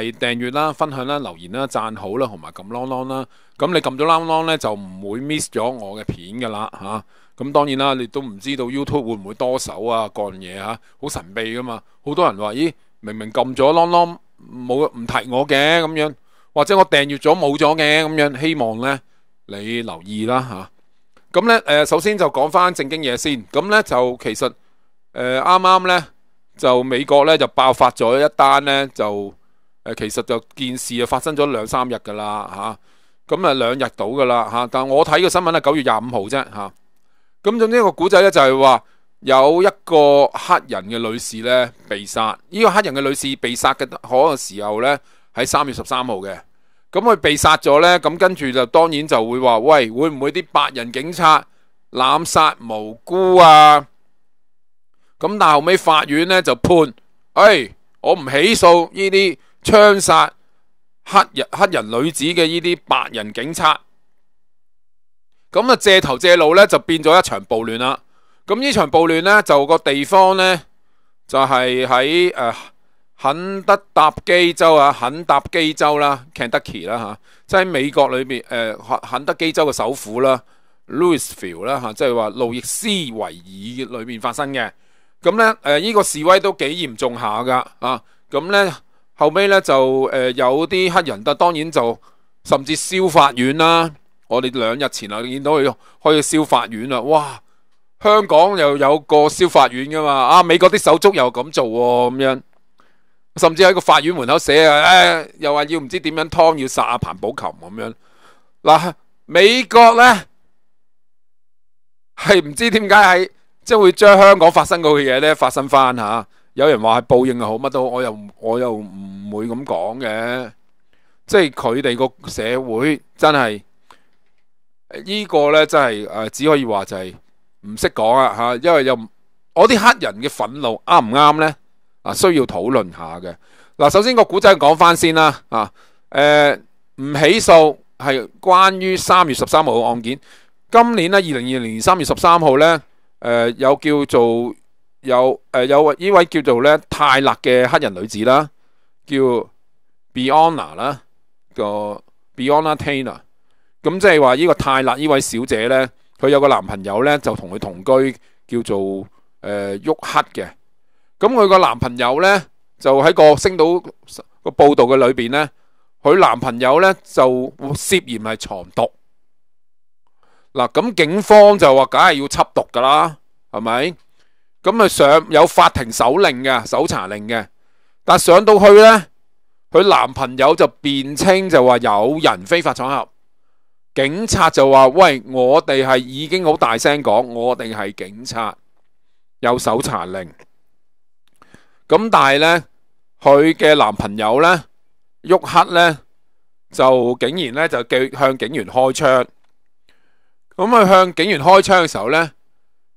系訂閱啦、分享啦、留言啦、赞好啦，同埋撳啷啷啦。咁你撳咗啷啷咧，就唔會 miss 咗我嘅片噶啦吓。咁當然啦，你都唔知道 YouTube 會唔會多手啊，幹嘢吓，好神秘噶嘛。好多人話：咦，明明撳咗啷啷冇唔提我嘅咁樣，或者我訂閱咗冇咗嘅咁樣。希望咧你留意啦吓。咁咧誒，首先就講翻正經嘢先。咁咧就其實誒啱啱咧就美國咧就爆發咗一單咧就。誒其實就件事啊發生咗兩三日㗎啦嚇，咁啊兩日到㗎啦嚇。但我睇個新聞係九月廿五號啫嚇。咁總之個古仔咧就係話有一個黑人嘅女士咧被殺。呢個黑人嘅女士被殺嘅可能時候咧喺三月十三號嘅。咁佢被殺咗咧，咁跟住就當然就會話喂會唔會啲白人警察濫殺無辜啊？咁但後尾法院咧就判，誒我唔起訴呢啲。槍殺黑人黑人女子嘅呢啲白人警察，咁啊借頭借路咧，就變咗一場暴亂啦。咁呢場暴亂咧，就個地方咧就係喺诶肯德达基州啊，肯达基州啦，Kentucky 啦吓，即係美國裏邊誒肯德基州嘅首府啦，Louisville 啦吓，即係話路易斯維爾裏面發生嘅。咁咧誒，呢個示威都幾嚴重下㗎啊！咁咧。后尾咧就誒有啲黑人，但當然就甚至燒法院啦。我哋兩日前啊見到佢去燒法院啦，哇！香港又有個燒法院噶嘛，啊美國啲手足又咁做喎咁樣，甚至喺個法院門口寫啊，又話要唔知點樣汤要殺阿彭宝琴咁樣。嗱，美國咧係唔知點解係即會將香港發生嗰嘅嘢咧發生翻嚇。有人话系报应又好乜都，我又我又唔会咁讲嘅，即系佢哋个社会真系呢个咧，真系诶，只可以话就系唔识讲啊吓，因为有我啲黑人嘅愤怒啱唔啱咧啊，需要讨论下嘅。嗱，首先个古仔讲翻先啦啊，诶，唔起诉系关于三月十三号嘅案件。今年咧，二零二零年三月十三号咧，诶，有叫做。有誒有呢位叫做咧泰勒嘅黑人女子啦，叫 Beonna 啦个 Beonna Tena，咁即系话呢个泰勒呢位小姐咧，佢有个男朋友咧就同佢同居，叫做诶沃克嘅，咁佢个男朋友咧就喺个星岛个报道嘅里边咧，佢男朋友咧就涉嫌系藏毒，嗱咁警方就话梗系要缉毒噶啦，系咪？咁啊上有法庭搜令嘅、搜查令嘅，但上到去呢，佢男朋友就辩称就话有人非法闯入，警察就话喂，我哋系已经好大声讲，我哋系警察有搜查令。咁但系呢，佢嘅男朋友呢，沃克呢，就竟然呢，就向警员开枪。咁佢向警员开枪嘅时候呢。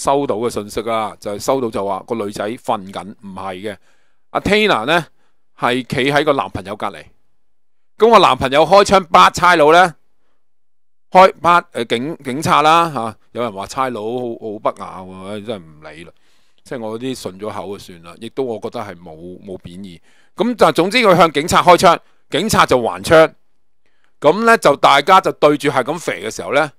收到嘅信息啦，就係收到就話個女仔瞓緊，唔係嘅。阿 Tina 呢係企喺個男朋友隔離，咁我男朋友開槍，八差佬呢，開八誒警警察啦嚇。有人話差佬好好不雅喎，真係唔理啦，即係我啲順咗口就算啦。亦都我覺得係冇冇贬义。咁就总總之佢向警察開槍，警察就還槍。咁呢，就大家就對住係咁肥嘅時候呢，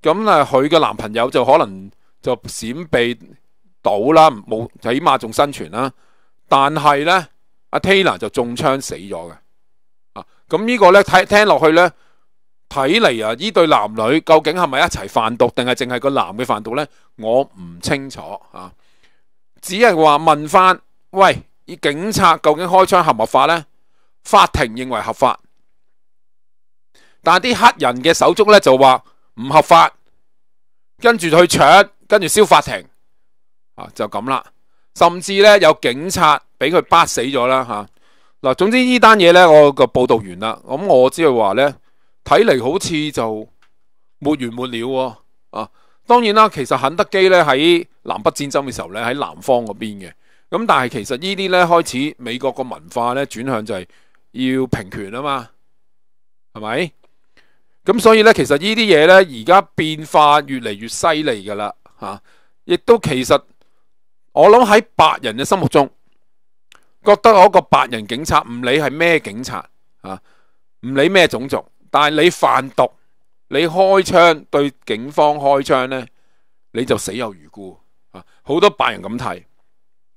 咁啊佢嘅男朋友就可能。就閃避到啦，冇起碼仲生存啦。但係呢，阿 Taylor 就中槍死咗嘅。啊，咁呢個呢，睇聽落去呢，睇嚟啊，呢對男女究竟係咪一齊販毒定係淨係個男嘅販毒呢？我唔清楚啊，只係話問翻，喂，警察究竟開槍合唔合法呢？法庭認為合法，但啲黑人嘅手足呢，就話唔合法，跟住去搶。跟住烧法庭啊，就咁啦。甚至咧有警察俾佢巴死咗啦吓。嗱，总之呢单嘢咧，我个报道完啦。咁我只系话咧，睇嚟好似就没完没了喎。啊，当然啦，其实肯德基咧喺南北战争嘅时候咧喺南方嗰边嘅。咁但系其实呢啲咧开始美国个文化咧转向就系要平权啊嘛，系咪？咁所以咧其实呢啲嘢咧而家变化越嚟越犀利噶啦。啊！亦都其實我諗喺白人嘅心目中，覺得我個白人警察唔理係咩警察啊，唔理咩種族，但係你販毒，你開槍對警方開槍呢，你就死有餘辜啊！好多白人咁睇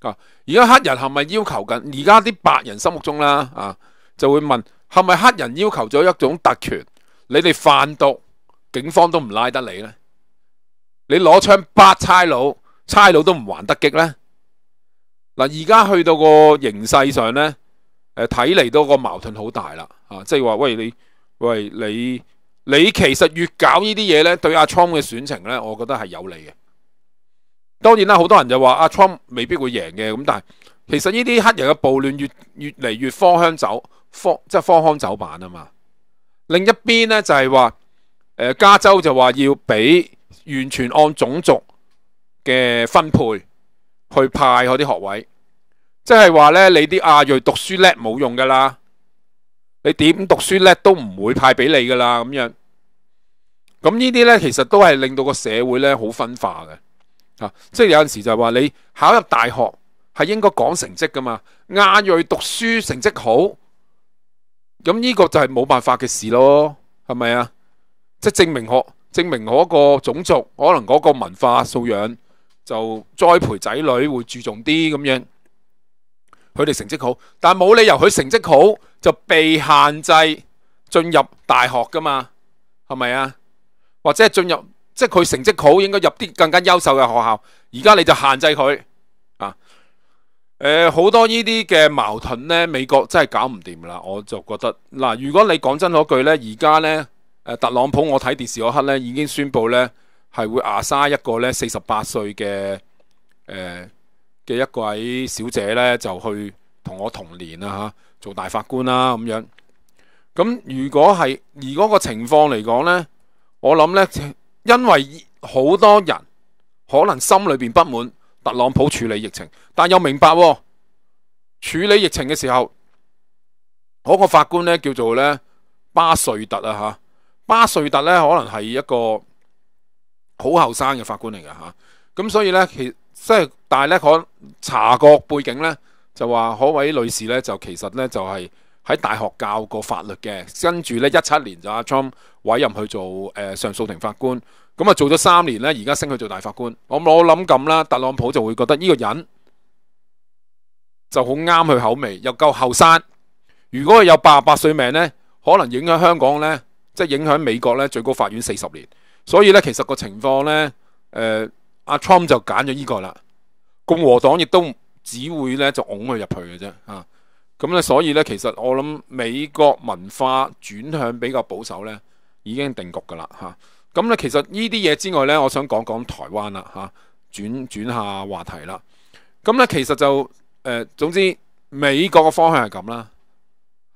啊！而家黑人係咪要求緊？而家啲白人心目中啦啊，就會問係咪黑人要求咗一種特權？你哋販毒，警方都唔拉得你呢？」你攞槍八差佬，差佬都唔還得击咧。嗱，而家去到個形勢上咧，睇嚟都個矛盾好大啦。即係話，喂你，喂你，你其實越搞呢啲嘢咧，對阿 Trump 嘅選情咧，我覺得係有利嘅。當然啦，好多人就話阿 Trump 未必會贏嘅。咁但係其實呢啲黑人嘅暴亂越越嚟越方向走，方即係方向走板啊嘛。另一邊咧就係話，加州就話要俾。完全按种族嘅分配去派嗰啲学位，即系话咧，你啲亚裔读书叻冇用噶啦，你点读书叻都唔会派俾你噶啦咁样。咁呢啲咧，其实都系令到个社会咧好分化嘅吓，即系有阵时就系话你考入大学系应该讲成绩噶嘛，亚裔读书成绩好，咁呢个就系冇办法嘅事咯，系咪啊？即系证明学。證明嗰個種族可能嗰個文化素養就栽培仔女會注重啲咁樣，佢哋成績好，但冇理由佢成績好就被限制進入大學噶嘛？係咪啊？或者進入即係佢成績好應該入啲更加優秀嘅學校，而家你就限制佢啊？好多呢啲嘅矛盾呢，美國真係搞唔掂啦！我就覺得嗱，如果你講真嗰句呢，而家呢，誒特朗普，我睇電視嗰刻咧，已經宣布咧係會牙沙一個咧四十八歲嘅誒嘅一位小姐咧，就去同我同年啊嚇，做大法官啦咁樣。咁如果係而嗰個情況嚟講咧，我諗咧，因為好多人可能心裏邊不滿特朗普處理疫情，但又明白處理疫情嘅時候，嗰個法官咧叫做咧巴瑞特啊嚇。巴瑞特咧，可能係一個好後生嘅法官嚟嘅吓，咁所以咧其即系，但系咧可查個背景咧就話，可位女士咧就其實咧就係喺大學教過法律嘅，跟住咧一七年就阿 Trump 委任去做誒上訴庭法官，咁啊做咗三年咧，而家升佢做大法官。我我諗咁啦，特朗普就會覺得呢個人就好啱佢口味，又夠後生。如果佢有八十八歲命咧，可能影響香港咧。即係影響美國咧最高法院四十年，所以咧其實個情況咧，誒阿 Trump 就揀咗呢個啦，共和黨亦都只會咧就拱佢入去嘅啫啊，咁咧所以咧其實我諗美國文化轉向比較保守咧已經定局㗎啦嚇，咁咧其實呢啲嘢之外咧，我想講講台灣啦嚇，轉轉下話題啦，咁咧其實就誒總之美國嘅方向係咁啦，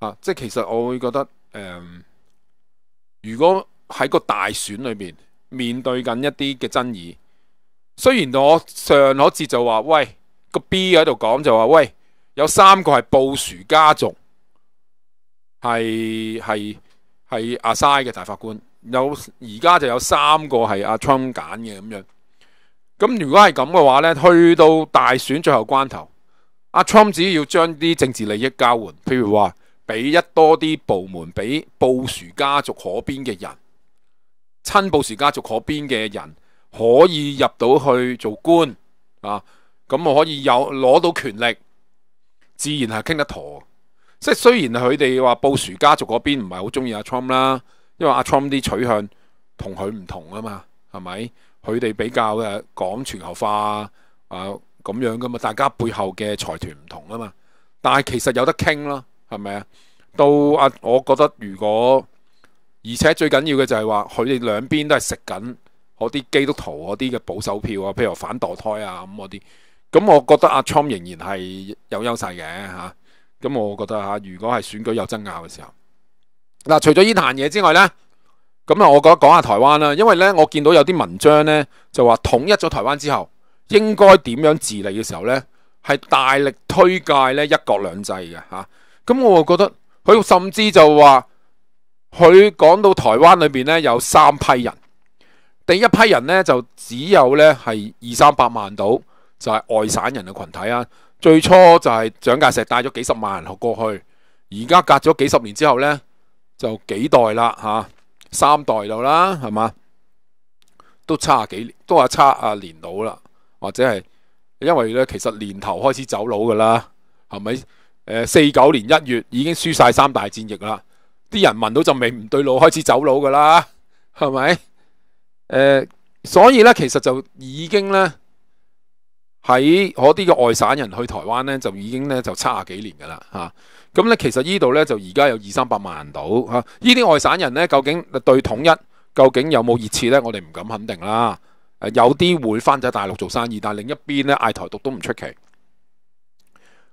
啊即係其實我會覺得誒。如果喺个大选里面面对紧一啲嘅争议，虽然我上嗰节就话，喂个 B 喺度讲就话，喂有三个系布殊家族，系系系阿 s i 嘅大法官，有而家就有三个系阿 Trum 简嘅咁样。咁如果系咁嘅话呢去到大选最后关头，阿 Trum 只要将啲政治利益交换，譬如话。俾一多啲部門俾布什家族嗰邊嘅人，親布什家族嗰邊嘅人可以入到去做官啊，咁我可以有攞到權力，自然係傾得妥。即係雖然佢哋話布什家族嗰邊唔係好中意阿 Trump 啦，因為阿 Trump 啲取向同佢唔同啊嘛，係咪？佢哋比較嘅講全球化啊咁樣噶嘛，大家背後嘅財團唔同啊嘛，但係其實有得傾咯。系咪啊？到啊，我覺得，如果而且最緊要嘅就係話，佢哋兩邊都係食緊嗰啲基督徒嗰啲嘅保守票啊，譬如反墮胎啊咁嗰啲。咁我覺得阿 Trump 仍然係有優勢嘅吓。咁我覺得嚇，如果係選舉有爭拗嘅時候，嗱，除咗呢壇嘢之外呢，咁啊，我覺得講下台灣啦，因為呢，我見到有啲文章呢，就話統一咗台灣之後應該點樣治理嘅時候呢，係大力推介呢一國兩制嘅嚇。咁我覺得佢甚至就話，佢講到台灣裏边咧有三批人，第一批人咧就只有咧係二三百萬到，就係外省人嘅群體啊。最初就係蒋介石帶咗幾十萬人過去，而家隔咗幾十年之後咧，就幾代啦嚇，三代到啦，係嘛？都差幾都話差啊年老啦，或者係因為咧其實年頭開始走佬噶啦，係咪？诶，四九年一月已经输晒三大战役啦，啲人闻到阵味唔对路，开始走佬噶啦，系咪？诶，所以咧，其实就已经咧喺嗰啲嘅外省人去台湾咧，就已经咧就七啊几年噶啦吓，咁咧其实呢度咧就而家有二三百万到吓，呢啲外省人咧究竟对统一究竟有冇热切咧？我哋唔敢肯定啦，诶，有啲会翻咗大陆做生意，但系另一边咧嗌台独都唔出奇。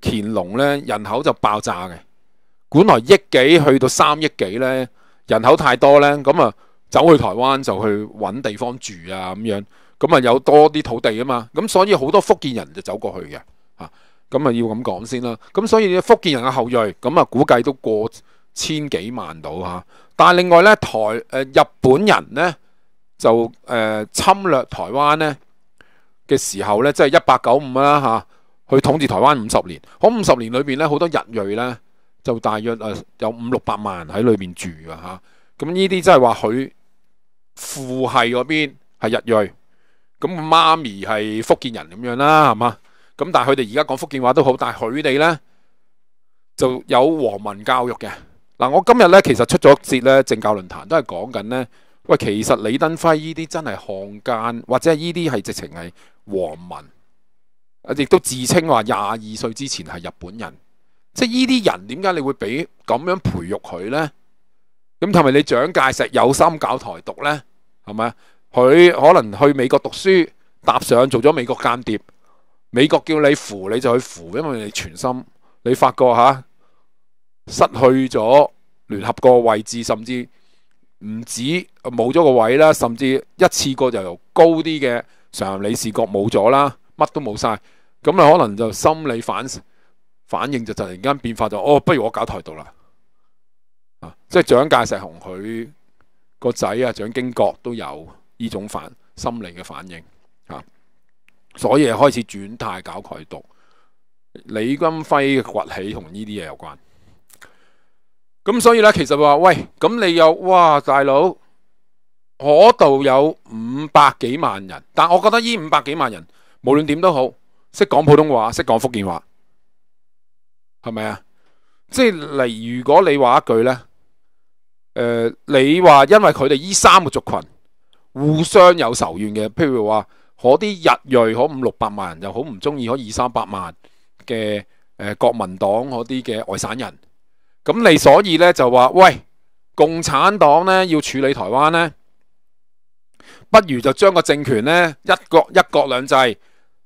乾隆咧人口就爆炸嘅，本来亿几去到三亿几咧，人口太多咧，咁啊走去台湾就去搵地方住啊咁样，咁啊有多啲土地啊嘛，咁所以好多福建人就走过去嘅，吓，咁啊要咁讲先啦，咁所以福建人嘅后裔，咁啊估计都过千几万到吓，但系另外咧台诶日本人咧就诶侵略台湾咧嘅时候咧，即系一八九五啦吓。去統治台灣五十年，好五十年裏边咧，好多日裔咧就大約诶有五六百萬喺裏面住㗎吓。咁呢啲即係話佢父系嗰邊係日裔，咁媽咪係福建人咁樣啦，係嘛？咁但係佢哋而家講福建話都好，但係佢哋咧就有皇民教育嘅。嗱，我今日咧其實出咗節咧政教論壇都係講緊咧，喂，其實李登輝呢啲真係漢奸，或者呢啲係直情係皇民。亦都自稱話廿二歲之前係日本人，即系呢啲人點解你會俾咁樣培育佢呢？咁同埋你蒋介石有心搞台獨呢？係咪佢可能去美國讀書，搭上做咗美國間諜，美國叫你扶你就去扶，因為你全心。你發覺嚇失去咗聯合國位置，甚至唔止冇咗個位啦，甚至一次過就由高啲嘅常任理事國冇咗啦，乜都冇晒，咁你可能就心理反反应就突然间变化咗，哦，不如我搞台独啦啊，即系蒋介石同佢个仔啊蒋经国都有呢种反心理嘅反应啊，所以开始转态搞台独，李金辉崛起同呢啲嘢有关。咁所以呢，其实话喂，咁你有哇，大佬嗰度有五百几万人，但我觉得呢五百几万人无论点都好。识讲普通话，识讲福建话，系咪啊？即系嚟，如果你话一句呢，诶，你话因为佢哋依三个族群互相有仇怨嘅，譬如话可啲日裔可五六百万人，又好唔中意可二三百万嘅诶国民党嗰啲嘅外省人，咁你所以呢就话喂，共产党呢要处理台湾呢，不如就将个政权呢一国一国两制。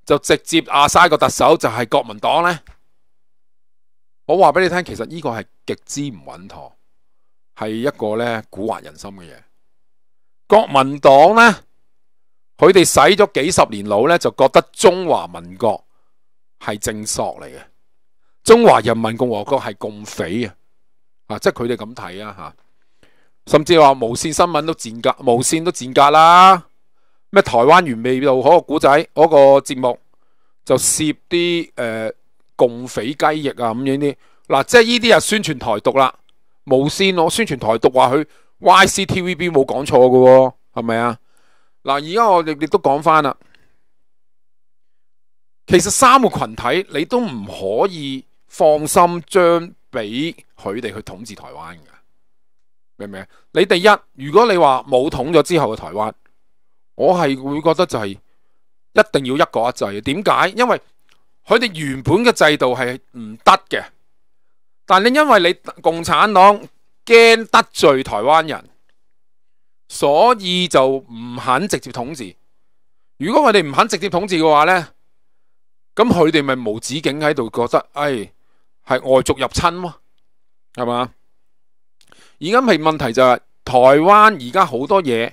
就直接阿晒个特首就系国民党呢？我话俾你听，其实呢个系极之唔稳妥，系一个咧蛊惑人心嘅嘢。国民党呢，佢哋使咗几十年脑呢，就觉得中华民国系正索嚟嘅，中华人民共和国系共匪啊！啊，即系佢哋咁睇啊吓，甚至话无线新闻都贱格，无线都贱格啦。咩台湾原味道嗰个古仔，嗰个节目就摄啲诶共匪鸡翼啊咁样啲，嗱即系呢啲系宣传台独啦，无线我宣传台独话佢 YCTVB 冇讲错噶，系咪啊？嗱，而家我亦亦都讲翻啦，其实三个群体你都唔可以放心将俾佢哋去统治台湾嘅，明唔明？你第一，如果你话冇统咗之后嘅台湾。我系会觉得就系一定要一个一制，点解？因为佢哋原本嘅制度系唔得嘅，但系因为你共产党惊得罪台湾人，所以就唔肯直接统治。如果佢哋唔肯直接统治嘅话呢，咁佢哋咪无止境喺度觉得，哎，系外族入侵咯，系嘛？而家系问题就系台湾而家好多嘢。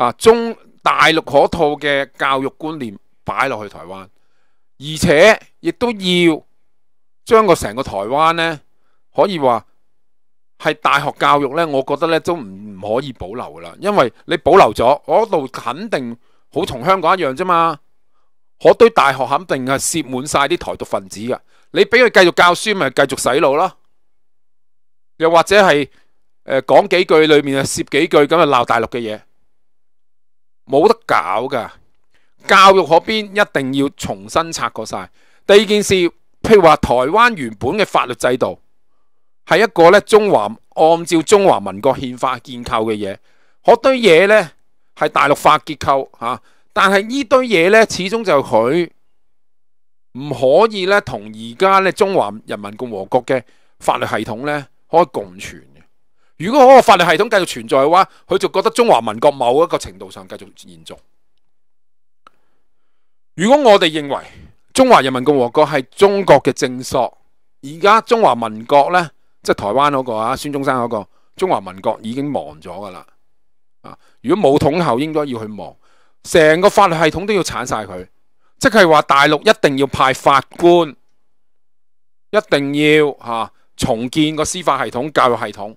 啊，中大陸可套嘅教育觀念擺落去台灣，而且亦都要將個成個台灣呢，可以話係大學教育呢，我覺得呢都唔可以保留噶啦，因為你保留咗嗰度肯定好同香港一樣啫嘛，嗰堆大學肯定係涉滿晒啲台獨分子噶，你俾佢繼續教書咪繼續洗腦咯，又或者係誒講幾句裏面啊涉幾句咁啊鬧大陸嘅嘢。冇得搞噶，教育嗰边一定要重新拆过晒。第二件事，譬如话台湾原本嘅法律制度系一个咧中华按照中华民国宪法建构嘅嘢，嗰堆嘢咧系大陆化结构吓，但系呢堆嘢咧始终就佢唔可以咧同而家咧中华人民共和国嘅法律系统咧可以共存。如果嗰個法律系統繼續存在嘅話，佢就覺得中華民國某一個程度上繼續延重。如果我哋認為中華人民共和國係中國嘅正朔，而家中華民國呢，即系台灣嗰個啊，孫中山嗰個中華民國已經亡咗噶啦。啊，如果冇統后，應該要去亡，成個法律系統都要鏟晒佢。即係話大陸一定要派法官，一定要嚇重建個司法系統、教育系統。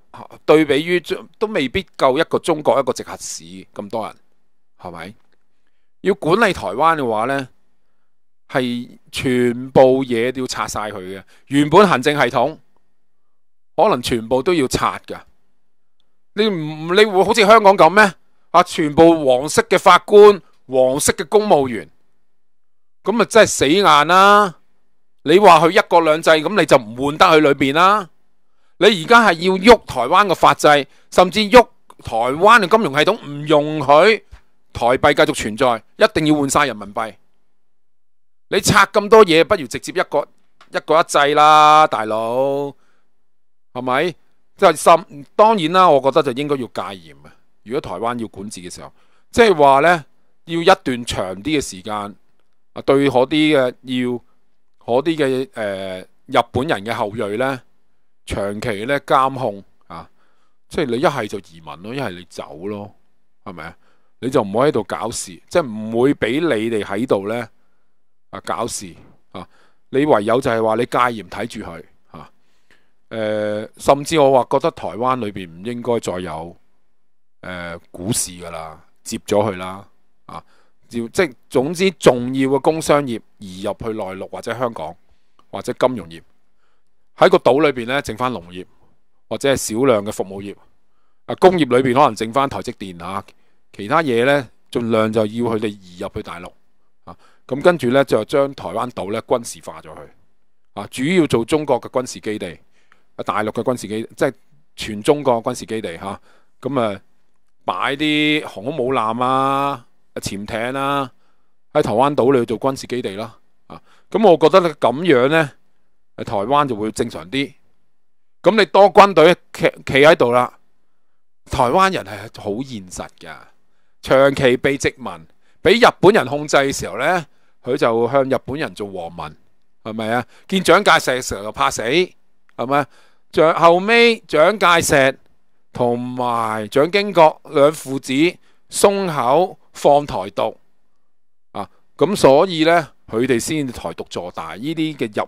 对比于都未必够一个中国一个直辖市咁多人，系咪？要管理台湾嘅话呢，系全部嘢都要拆晒佢嘅，原本行政系统可能全部都要拆噶。你唔你会好似香港咁咩？啊，全部黄色嘅法官、黄色嘅公务员，咁啊真系死硬啦！你话佢一国两制，咁你就唔换得佢里边啦。你而家係要喐台灣嘅法制，甚至喐台灣嘅金融系統，唔容許台幣繼續存在，一定要換晒人民幣。你拆咁多嘢，不如直接一個一個一制啦，大佬，係咪？即系深當然啦，我覺得就應該要戒嚴啊。如果台灣要管治嘅時候，即係話呢，要一段長啲嘅時間啊，對嗰啲嘅要嗰啲嘅诶日本人嘅後裔呢。長期咧監控啊，即係你一係就移民咯，一係你走咯，係咪啊？你就唔好喺度搞事，即係唔會俾你哋喺度咧啊搞事啊！你唯有就係話你戒严睇住佢嚇，誒，甚至我话覺得台灣裏边唔應該再有誒股市㗎啦，接咗佢啦啊！即係總之重要嘅工商業移入去內陸或者香港或者金融業。喺个岛里边咧，剩翻农业或者系少量嘅服务业。啊，工业里边可能剩翻台积电啊，其他嘢咧尽量就要佢哋移入去大陆。啊，咁跟住咧就将台湾岛咧军事化咗去。啊，主要做中国嘅军事基地，啊，大陆嘅军事基地，即系全中国军事基地吓。咁啊，摆啲航空母舰啊、潜艇啊喺台湾岛里去做军事基地啦。啊，咁我觉得咧咁样咧。台灣就會正常啲，咁你多軍隊企企喺度啦。台灣人係好現實噶，長期被殖民、俾日本人控制嘅時候呢，佢就向日本人做和民，係咪啊？見蒋介石嘅时候就怕死，係咪啊？後尾蒋介石同埋蒋經國兩父子鬆口放台獨，啊，咁所以呢，佢哋先台獨做大，呢啲嘅入。